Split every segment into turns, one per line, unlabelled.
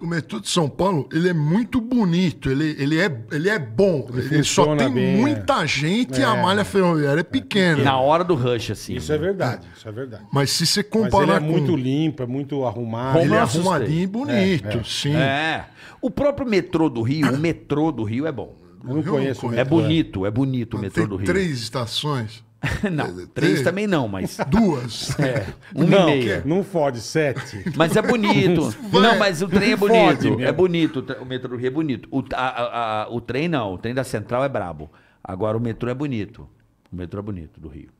o metrô de São Paulo, ele é muito bonito, ele, ele, é, ele é bom. Ele, ele
só tem bem, muita
é. gente e a é. malha ferroviária é, é pequena. Na
hora do rush, assim. Isso é né? é
verdade,
isso é verdade. Mas se você comparar Mas ele é com... muito limpo, é muito arrumado. Ele é arrumadinho e bonito, sim. É.
O próprio metrô do Rio, o metrô do Rio é bom. Eu não, conheço, não conheço. É bonito, é bonito o metrô do Rio. três
estações
não, três também não, mas.
Duas. É, Um não, e meia.
Não fode, sete. Mas é bonito. Vai. não, mas o trem é bonito. Fode, é bonito, o metrô do Rio é bonito. O, a, a, o trem não, o trem da Central é brabo. Agora o metrô é bonito. O metrô é bonito do Rio.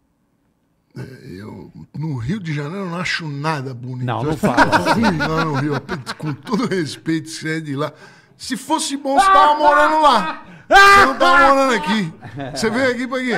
É, eu,
no Rio de Janeiro eu não acho nada bonito. Não, não fala. Fui Não, no Rio, com todo respeito, você é de lá. Se fosse bom, você tava morando lá. Você não tava morando aqui.
Você veio aqui pra quê?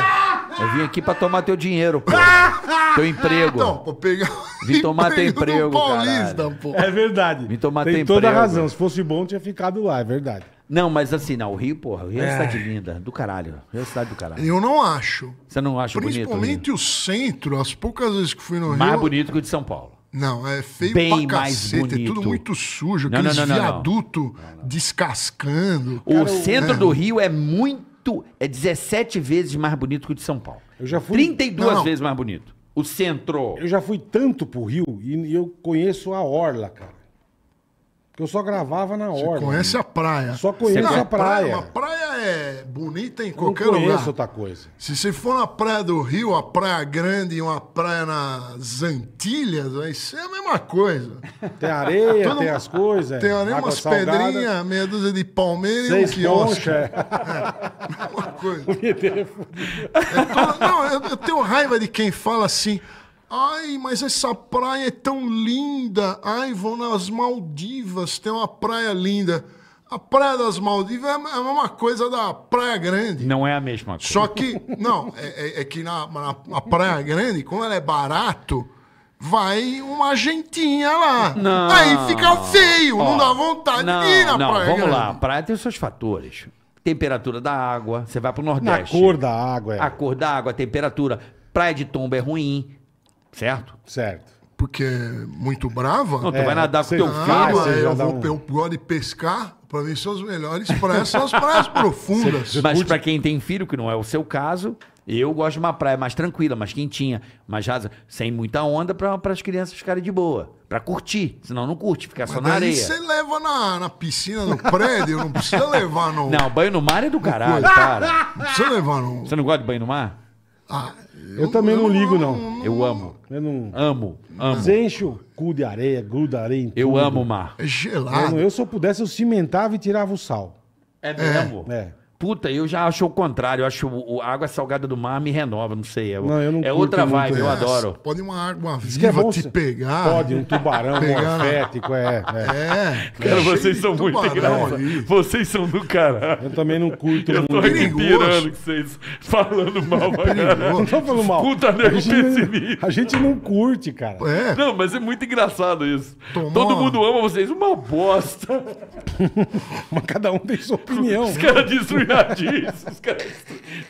Eu vim aqui pra tomar teu dinheiro, pô. teu emprego. Não, pegar Vim tomar teu emprego, Paulista, pô. É verdade. Vim tomar Tem teu emprego. Tem toda razão.
Se fosse bom, tinha ficado lá, é verdade.
Não, mas assim, não, o Rio, porra, o Rio é, uma é. cidade linda, do caralho. Rio é cidade do caralho. Eu não acho. Você não acha Principalmente bonito?
Principalmente o centro, as poucas
vezes que fui no Rio. Mais
bonito que o de São Paulo.
Não, é feio Bem pra cacete, mais bonito. é tudo muito sujo, aqueles não, não, não,
viaduto descascando. O Cara, centro é... do Rio é muito é 17 vezes mais bonito que o de São Paulo. Eu já fui 32 não, não. vezes mais bonito. O
centro. Eu já fui tanto pro Rio e eu conheço a orla, cara. Porque eu só gravava na hora. Você conhece a praia. Só conheço a praia. A
praia, é bonita em qualquer lugar. Não conheço lugar. outra coisa. Se você for na praia do Rio, a praia grande e uma praia nas Antilhas, vai é ser a mesma coisa. Tem areia, Todo... tem as coisas. Tem areia, umas pedrinhas, meia dúzia de palmeiras e um quiosque. É. é. coisa. é toda... Não, eu, eu tenho raiva de quem fala assim... Ai, mas essa praia é tão linda. Ai, vão nas Maldivas, tem uma praia linda. A Praia das Maldivas é a é mesma coisa da Praia Grande.
Não é a mesma coisa. Só que,
não, é, é, é que na, na, na, Praia Grande, como ela é barato, vai uma gentinha lá. Não. Aí fica feio, Ó, não dá vontade não, de ir na não, Praia vamos Grande. lá, a
praia tem os seus fatores. Temperatura da água, você vai pro Nordeste. A cor da água. É. A cor da água, a temperatura. Praia de Tomba é ruim, Certo? Certo.
Porque é muito brava. Não, tu vai é, nadar com teu ah, filho. eu, vou, um... eu gosto de pescar. Para mim, são os melhores praias, são as praias profundas. Cê, mas
para quem tem filho, que não é o seu caso, eu gosto de uma praia mais tranquila, mais quentinha, mais rasa, sem muita onda para as crianças ficarem de boa. Para curtir, senão não curte, ficar só na areia. você
leva na, na piscina, no prédio, não precisa levar no. Não,
banho no mar é do caralho, cara. Não precisa levar no. Você não gosta de banho no mar? Ah, eu, eu, também eu não ligo, não. não. Eu amo.
Eu não. Amo, amo. Você enche o cu de areia, gruda areia em tudo. Eu amo o mar. É gelado. Eu, eu, se eu pudesse, eu cimentava e tirava o sal. É mesmo? É.
é. Puta, eu já acho o contrário. Eu acho o, a água salgada do mar me renova, não sei. É, não, eu não é outra vibe, muito, eu adoro. Pode
uma água é viva é
te pegar.
Pode, um tubarão, pegar. um é, é.
É. Cara, é vocês são muito engraçados.
Vocês são do caralho. Eu também não curto eu muito. Eu tô aqui pirando
que vocês falando mal pra caralho. Não tô falando mal. Puta, né?
A, a gente não curte, cara. É.
Não, mas é muito engraçado isso. Tomou. Todo mundo ama vocês. Uma
bosta. mas cada um tem sua opinião. Os caras destruíram combinadíssimo, os caras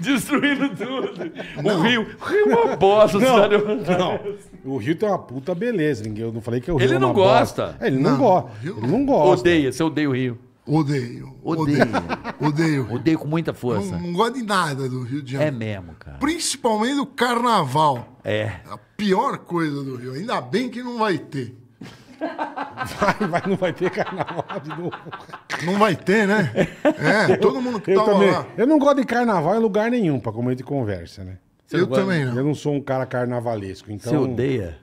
destruindo tudo. Não. O Rio, o Rio é uma bosta, não, sério. Não, o Rio tem uma puta beleza, ninguém, eu não falei que o Rio ele é uma não bosta. gosta. É, ele não, não gosta. Rio... Ele não gosta.
Odeia, você odeia o Rio. Odeio. Odeio. Odeio. Odeio com muita força. Não,
não,
gosto de nada do Rio de Janeiro. É mesmo, cara. Principalmente do carnaval. É. A pior coisa do Rio. Ainda bem que não vai ter. Vai, vai, não vai ter carnaval de novo. Não vai ter, né? É, todo mundo que eu, tava também, lá.
Eu não gosto de carnaval em lugar nenhum, pra comer de conversa, né? Você eu não também não. Eu não sou um cara carnavalesco, então... Você odeia?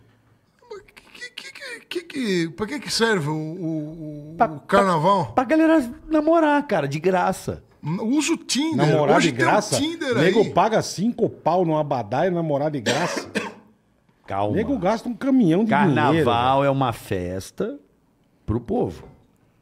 que, que, pra que, que serve o, o, pra,
o carnaval? Pra, pra, galera namorar, cara, de graça. Usa o Tinder. Namorar Hoje de graça? Tem um Tinder Nego paga cinco pau no abadá e namorar de graça. Calma. O nego gasta um caminhão de Carnaval dinheiro. Carnaval
é uma festa pro povo.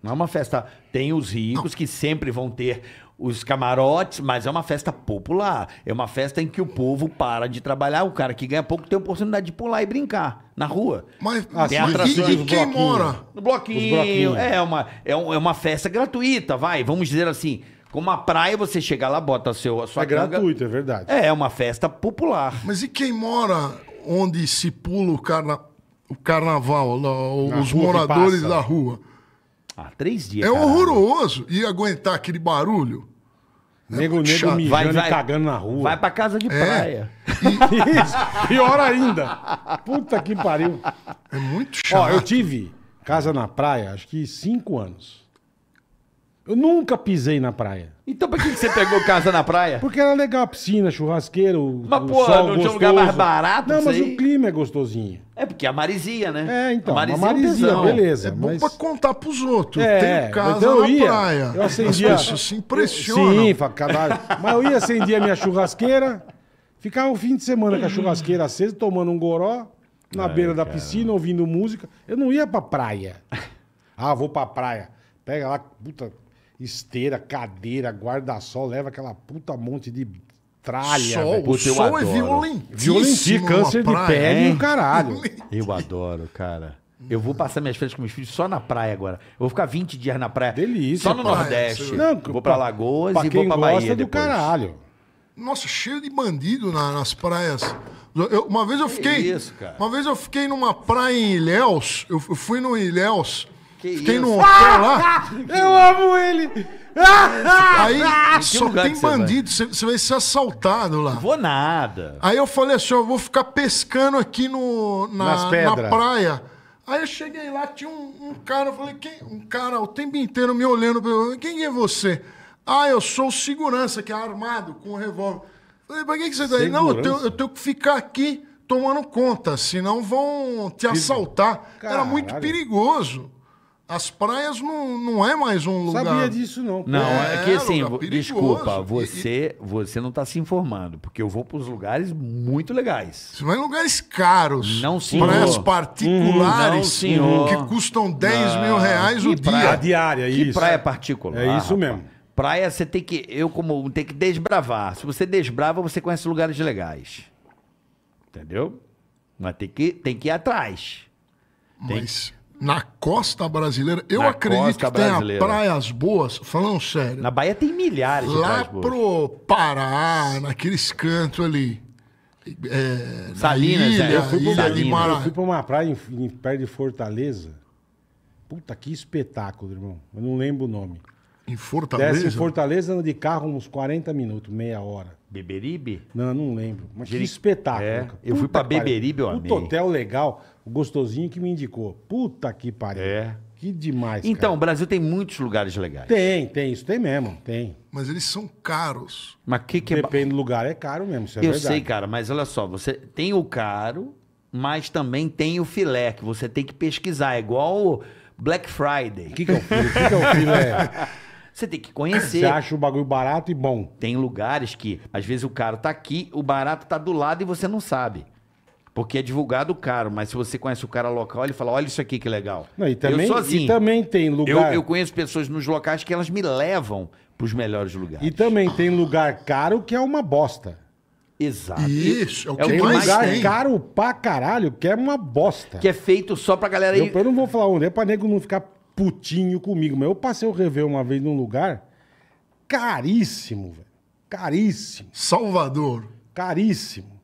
Não é uma festa. Tem os ricos que sempre vão ter os camarotes, mas é uma festa popular. É uma festa em que o povo para de trabalhar. O cara que ganha pouco tem a oportunidade de pular e brincar na rua. Mas, tem mas atrações e, e quem mora? No bloquinho. É uma, é, um, é uma festa gratuita, vai. Vamos dizer assim. Como a praia, você chega lá, bota a, seu, a sua É canga.
gratuito, é verdade. É, é uma
festa
popular. Mas e quem mora onde se pula o, carna, o carnaval, os moradores da rua. Ah, três dias. É caralho. horroroso. E aguentar aquele barulho. Né? Nego, é nego vai, vai, cagando
na rua. Vai pra casa de é. praia. E... Pior ainda. Puta que pariu. É muito chato. Ó, eu tive casa na praia, acho que cinco anos. Eu nunca pisei na praia. Então
pra que, você pegou casa na praia? Porque
era legal a piscina, churrasqueiro, o, mas, o pô, sol não gostoso. tinha um lugar mais barato? Não, mas o clima é gostosinho.
É porque é a maresia, né? É, então, a maresia, é beleza. É bom pra contar pros outros. É, Tem casa então eu na ia, praia. Eu acendia... As se Sim,
caralho. mas eu ia acendia a minha churrasqueira, ficava o fim de semana com a churrasqueira acesa, tomando um goró, na Ai, beira da cara. piscina, ouvindo música. Eu não ia pra praia. Ah, vou pra praia. Pega lá, puta, esteira, cadeira, guarda-sol, leva aquela puta monte de
tralha. Sol, Puta, o eu sol é adoro. violentíssimo. Violentir, câncer de pele e o caralho. Eu adoro, cara. Eu vou passar minhas férias com meus filhos só na praia agora. Eu vou ficar 20 dias na praia. Delícia, Só no praia, Nordeste. Não, vou pra Lagoas pra e vou pra gosta Bahia do depois. caralho.
Nossa, cheio de bandido na- nas praias. Eu- uma vez eu fiquei. isso, cara? Uma vez eu fiquei numa praia em Ilhéus. Eu, fui no Ilhéus que Fiquei no outro lá.
Eu amo ele! Aí ah, só tem que você vai? bandido,
você vai ser assaltado lá. Vou nada. Aí eu falei assim, eu vou ficar pescando aqui no, na, na praia. Aí eu cheguei lá, tinha um, um cara, eu falei, quem? Um cara o tempo inteiro me olhando, quem é você? Ah, eu sou o segurança, que é armado, com um revólver. Falei, pra que, que você tá aí? Não, eu tenho, eu tenho que ficar aqui tomando conta, senão vão te assaltar. Era muito perigoso. As praias não, não é mais um lugar. Sabia disso, não. Não, é, é que assim,
desculpa, você, e, você não está se informando, porque eu vou para os lugares muito legais. Você vai em lugares caros. Não, senhor. Praias particulares. Uhum, não, senhor. Que custam 10 mil reais o praia, dia. A diária, que isso. praia particular. É isso mesmo. Praia, você tem que, eu como, tem que desbravar. Se você desbrava, você conhece lugares legais. Entendeu? Mas tem que, tem que ir atrás.
Tem, na costa brasileira, eu Na acredito que tem praias boas, falando sério. Na Bahia tem
milhares de Lá pro
Pará, naqueles cantos ali. É, Salinas, ilha, é. eu, fui ilha Salinas. eu fui
pra uma praia em, em, perto de Fortaleza. Puta, que espetáculo, irmão. Eu não lembro o nome. Em Fortaleza? Desce em Fortaleza de carro uns 40 minutos, meia
hora. Beberibe?
Não, não lembro. Mas que espetáculo. É. Eu fui pra Beberibe, eu amei. Puta hotel legal o gostosinho que me indicou. Puta que pariu. É. Que demais. Então, cara. o Brasil
tem muitos lugares legais. Tem,
tem, isso tem mesmo, tem. Mas eles são caros. Mas que que é Depende é... do lugar, é caro mesmo, isso é Eu verdade. sei,
cara, mas olha só, você tem o caro, mas também tem o filé, que você tem que pesquisar. É igual Black Friday. O que, que é o filé? O que, que é o filé? Você tem que conhecer. Você acha o bagulho barato e bom. Tem lugares que, às vezes, o caro tá aqui, o barato tá do lado e você não sabe. Porque é divulgado caro, mas se você conhece o cara local, ele fala: olha isso aqui que legal. Não, e, também, eu sou assim, e também
tem lugar. Eu, eu
conheço pessoas nos locais que elas me levam para os melhores lugares. E também tem lugar caro que é uma bosta. Exato. Isso, é o é que, mais tem. mais lugar tem.
caro pra caralho, que é uma bosta.
Que é feito só pra galera aí. Eu,
eu não vou falar onde, é pra nego não ficar putinho comigo, mas eu passei o rever uma vez num lugar caríssimo, velho. Caríssimo. Salvador. Caríssimo.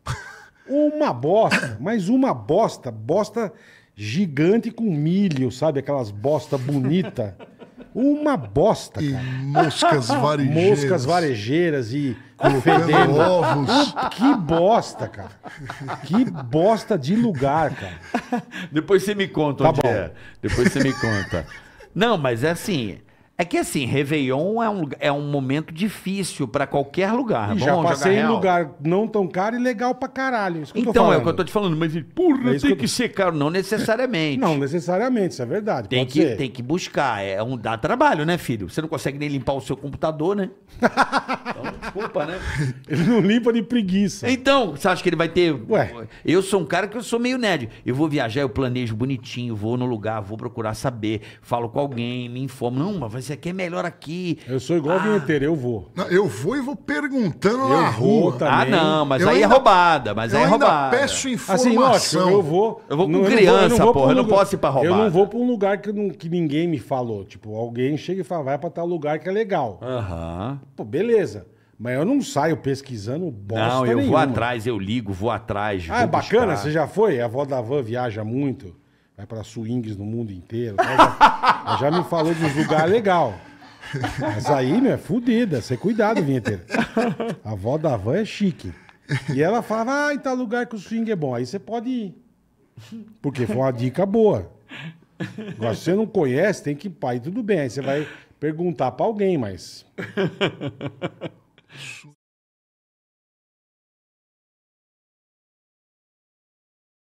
Uma bosta, mas uma bosta, bosta gigante com milho, sabe? Aquelas bosta bonita. Uma bosta, cara. E moscas varejeiras. Moscas varejeiras e fedendo. ovos. Que bosta, cara. Que bosta de lugar,
cara. Depois você me conta tá onde bom. é. Depois você me conta. Não, mas é assim. É que assim, Réveillon é um, é um momento difícil para qualquer lugar. já passei em real.
lugar não tão caro e legal pra caralho. É então, é o que eu
tô te falando, mas porra, é tem que, eu... ser caro. Não necessariamente.
não necessariamente, isso é verdade. Tem, que, ser. tem
que buscar. É um, dá trabalho, né, filho? Você não consegue nem limpar o seu computador, né? então, desculpa, né? Ele não limpa de preguiça. Então, você acha que ele vai ter. Ué. Eu sou um cara que eu sou meio nerd. Eu vou viajar, eu planejo bonitinho, vou no lugar, vou procurar saber, falo com alguém, me informo. Não, mas vai isso aqui é melhor aqui.
Eu sou igual ah. vinheteiro, eu vou. Não, eu vou e vou perguntando
eu na rua. Também. Ah, não, mas eu aí é ainda, é
roubada, mas aí é roubada. Eu peço informação. Assim, lógico, eu vou... Eu vou com não, criança, eu vou, eu vou porra, um lugar, eu não posso ir pra roubada. Eu não vou
pra um lugar que, não, que ninguém me falou. Tipo, alguém chega e fala, vai pra tal lugar que é legal.
Aham. Uhum.
Pô, beleza. Mas eu não saio pesquisando bosta Não, eu nenhuma. vou atrás,
eu ligo, vou atrás. Ah, é vou é bacana? Buscar. Você já
foi? A avó da van viaja muito vai para swings no mundo inteiro. Já, já, me falou de um lugar legal. Mas aí, meu, é fudida. Você cuidado, vinheteiro. A avó da van é chique. E ela falava, ah, tá lugar que o swing é bom. Aí você pode ir. Porque foi uma dica boa. Agora, se você não conhece, tem que ir pra aí, tudo bem. Aí você vai perguntar para alguém, mas...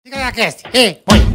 Diga aí, Cast. Ei, põe.